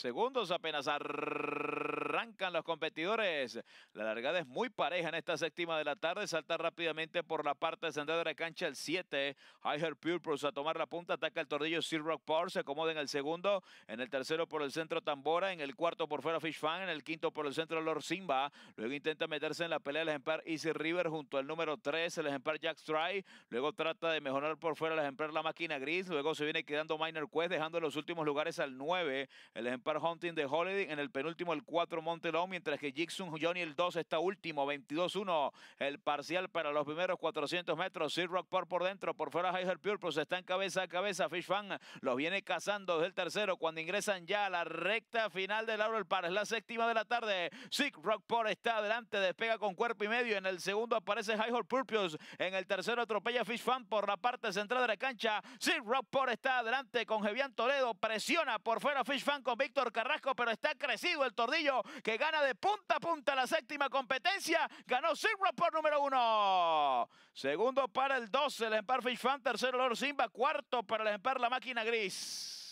segundos apenas. a arrancan los competidores. La largada es muy pareja en esta séptima de la tarde. Salta rápidamente por la parte central de la cancha el 7. Higher Purpose a tomar la punta. Ataca el tordillo Sir Se acomoda en el segundo. En el tercero por el centro Tambora. En el cuarto por fuera Fish Fan. En el quinto por el centro Lord Simba. Luego intenta meterse en la pelea el ejemplar Easy River junto al número 3. El ejemplar Jack Stry, Luego trata de mejorar por fuera el ejemplar La Máquina Gris. Luego se viene quedando Minor Quest dejando los últimos lugares al 9. El ejemplar Hunting de Holiday. En el penúltimo el 4 Montelón, mientras que Jackson Johnny el 2 está último, 22-1 el parcial para los primeros 400 metros. Sir Rock por dentro, por fuera Heiser Purpose está en cabeza a cabeza. Fish Fan los viene cazando desde el tercero cuando ingresan ya a la recta final del Laurel Park. Es la séptima de la tarde. Sig Rockport está adelante, despega con cuerpo y medio. En el segundo aparece Hall Purpose. En el tercero atropella Fish Fan por la parte central de la cancha. Rock Rockport está adelante con Jevian Toledo. Presiona por fuera Fish Fan con Víctor Carrasco, pero está crecido el tordillo que gana de punta a punta la séptima competencia. Ganó Sigma por número uno. Segundo para el 12, el Empar Fish Fan. Tercero, Lord Simba. Cuarto para el Empar La Máquina Gris.